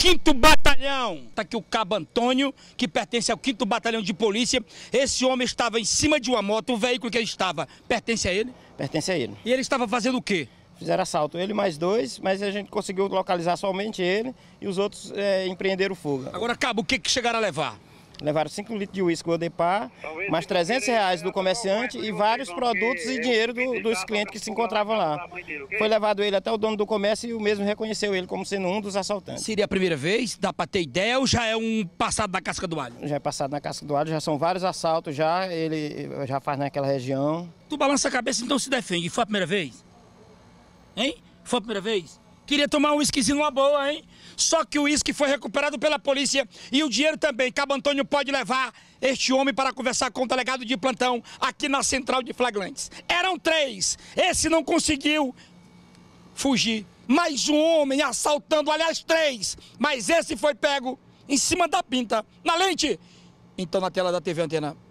quinto batalhão. Tá aqui o Cabo Antônio, que pertence ao quinto batalhão de polícia. Esse homem estava em cima de uma moto, o veículo que ele estava pertence a ele? Pertence a ele. E ele estava fazendo o quê? Fizeram assalto, ele mais dois, mas a gente conseguiu localizar somente ele e os outros é, empreenderam fuga. Agora, Cabo, o que, que chegaram a levar? Levaram 5 litros de uísque Godepá, mais 300 reais do comerciante e vários produtos e dinheiro do, dos clientes que se encontravam lá. Foi levado ele até o dono do comércio e o mesmo reconheceu ele como sendo um dos assaltantes. Seria a primeira vez? Dá para ter ideia ou já é um passado na casca do alho? Já é passado na casca do alho, já são vários assaltos já, ele já faz naquela região. Tu balança a cabeça então se defende. Foi a primeira vez? Hein? Foi a primeira vez? Queria tomar um uísquezinho numa boa, hein? Só que o uísque foi recuperado pela polícia e o dinheiro também. Cabo Antônio pode levar este homem para conversar com o delegado de plantão aqui na central de flagrantes. Eram três. Esse não conseguiu fugir. Mais um homem assaltando, aliás, três. Mas esse foi pego em cima da pinta, na lente. Então, na tela da TV Antena.